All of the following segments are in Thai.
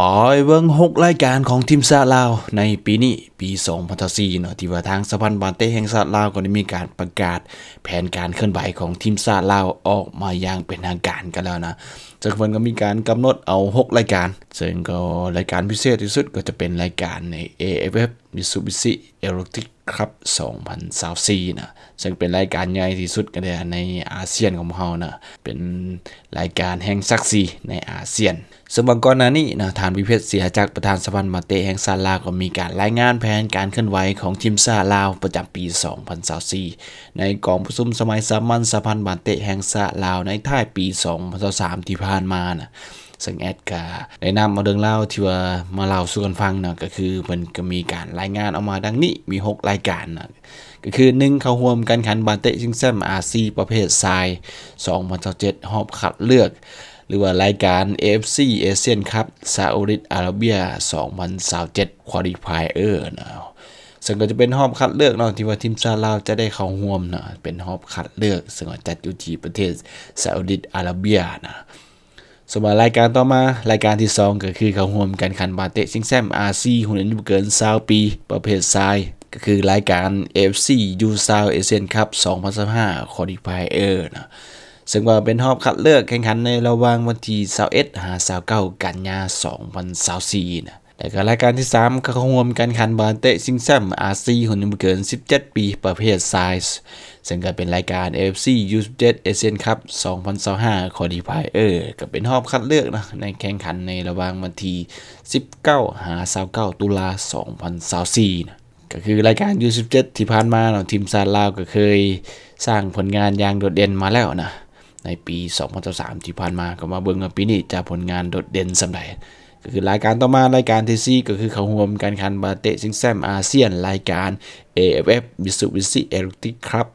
ปล่อยเบิ้งหกรายการของทีมซาลาว ในปีนี้ปี 2024เนาะที่ว่าทางสะพานบานเต้แห่งซาลาว ก็ได้มีการประกาศ แผนการเคลื่อนไหวของทีมซาลาว ออกมาอย่างเป็นทางการกันแล้วนะจากนั้นก็มีการกำหนดเอา 6 รายการ ซึ่งก็รายการพิเศษที่สุดก็จะเป็นรายการใน AFF Mitsubishi Electric ครับ2024นะซึ่งเป็นรายการใหญ่ที่สุดกันเลยในอาเซียนของเรานะเป็นรายการแห่งศักดิ์ศรีในอาเซียนซึ่งบางก่อนหน้านี้นะทานวิเพชรเสียจากประธานสภามาเตแห่งซาลาก็มีการรายงานแผนการเคลื่อนไหวของทีมซาลาวประจำปี 2024ในกองประชุมสมัยสามัญสภามาเตแห่งซาลาวในท้ายปี 2023ที่ผ่านมานะซึ่งแอดกา ในนามาเรื่องเล่าที่ว่ามาเล่าสู่กันฟังเนาะก็คือมันก็มีการรายงานออกมาดังนี้มี 6 รายการเนาะก็คือ 1 เข้าร่วมการแข่งบาเตะชิงแชมป์อาซี ประเภททราย2027หอบคัดเลือก หรือว่ารายการ AFC เอเชียนคับซาอุดิอาระเบีย2027ควอลิฟายเออร์นาะซึ่งก็จะเป็นหอบคัดเลือกเนาะที่ว่าทีมชาติลาวจะได้เข้าร่วมเนาะเป็นหอบคัดเลือกซึ่งจัดอยู่ที่ประเทศซาอุดิอาระเบียนะสมารายการต่อมารายการที่ 2ก็คือข่าห่วมกันขันบาเตะซิงแซมอาซีหุ่นอายุเกิน20ปี ประเภททรายก็คือรายการ FC ยูซาวเอเชียนคัพ2015คอดิฟายเออร์นะซึ่งว่าเป็นรอบคัดเลือกแข่งขันในระหว่างวันที่21หา29กันยา2024นะและก็รายการที่ 3 ก็รวมการขันบาเตะซิงแซมอาซีหุ่นยนต์เกิน 17 ปีประเภทไซส์ซึ่งก็เป็นรายการ AFC U17 เอเชียนคัพ2025คอดีพายเออ ก็เป็นรอบคัดเลือกนะในแข่งขันในระหว่างวันที่19 หา29ตุลา2024นะก็คือรายการ U17 ที่ผ่านมาเนาะทีมซาลาวก็เคยสร้างผลงานอย่างโดดเด่นมาแล้วนะในปี2023ที่ผ่านมาก็มาเบิ่งว่าปีนี้จะผลงานโดดเด่นสำหรับก็คือรายการต่อมารายการที่4ก็คือเขารวมการขันบาเตะซิงแซมอาเซียน รายการ AFF มิสุวิซิเอลติครับ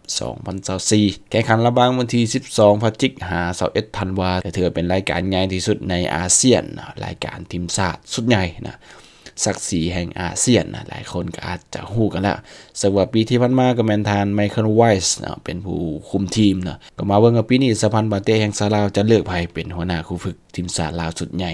2024แข่งขันระบางวันที่12พฤศจิกหาเสาเอ็ดธันวาถือเป็นรายการใหญ่ที่สุดในอาเซียน รายการทีมชาติสุดใหญ่นะศักดิ์ศรีแห่งอาเซียนนะหลายคนก็อาจจะหู้กันแล้วสักว่าปีที่ผ่านมาก็แมนทานไมเคิลไวส์เนาะเป็นผู้คุมทีมเนาะก็มาเบิ่งกับปีนี้สะพานบาเต้แห่งซาลาวจะเลือกไ่เป็นหัวหน้าคู่ฝึกทีมซาลาวสุดใหญ่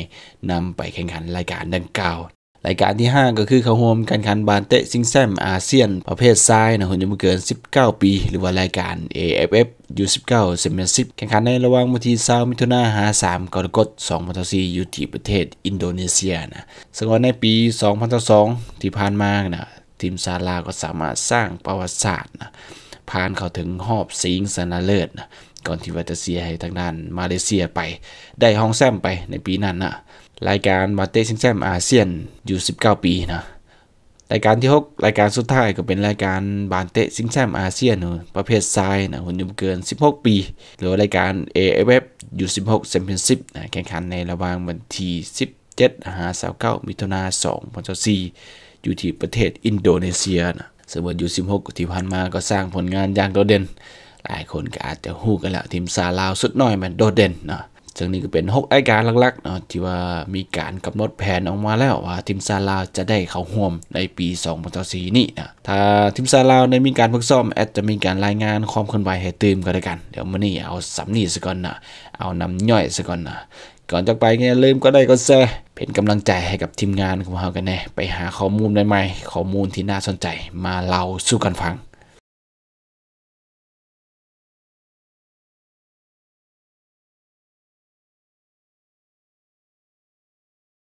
นำไปแข่งขันรายการดังกล่าวรายการที่ 5 ก็คือเขาโฮมการแข่งบาเตะซิงแซมอาเซียน ประเภททรายนะคนจะไม่เกิน 19 ปี หรือว่า รายการ AFF U19 c h ม m p i o n s h แข่งขันในระหว่างวันที่20มิถุนายน53กรกฎาคม2024อยู่ที่ประเทศอินโดนีเซียนะซึ่งในปี 2022ที่ผ่านมานะทีมซาลาก็สามารถสร้างประวัติศาสตร์นะผ่านเข้าถึงหอบสิงสนาเลิศนะก่อนที่ว่าจะเสียให้ทางด้านมาเลเซียไป ได้ห้องแซมไปในปีนั้นนะรายการมาเตซิงแซมอาเซียนอยู่ 19 ปีนะรายการที่ 6 รายการสุดท้ายก็เป็นรายการบานเตซิงแซมอาเซียนประเภททรายนะหุ่นยนต์เกิน 16 ปี หรือรายการ AFF อยู่16เซมเพ i ซ n s h i นะแข่งขันในระหว่างวันที่ 17หาสาวเก้ามิถุนา2งพศอยู่ที่ประเทศอินโดนีเซียนะสมบูรณ์อยู่ 16 ที่ผ่านมาก็สร้างผลงานอย่างโดดเด่นหลายคนก็อาจจะฮู้กันแล้วทีมซาลาวสุดน้อยมันโดดเด่นเนาะซึ่งนี่ก็เป็น6รายการหลักๆเนาะที่ว่ามีการกำหนดแผนออกมาแล้วว่า ทีมซาลาวจะได้เข้าห่วมในปี2024นี้นะถ้าทีมซาลาวได้มีการฝึกซ้อม แอดจะมีการรายงานความเคลื่อนไหวให้ตื่มกันเล้กันเดี๋ยวมันนี่เอาสำนีซะก่อนนะเอานำย่อยซะก่อนนะก่อนจะไปอี่ยลืมก็ได้ก็แซเป็นกำลังใจให้กับทีมงานของเรากันแน่ไปหาข้อมูลใหม่ๆข้อมูลที่น่าสนใจมาเล่าสู่กันฟัง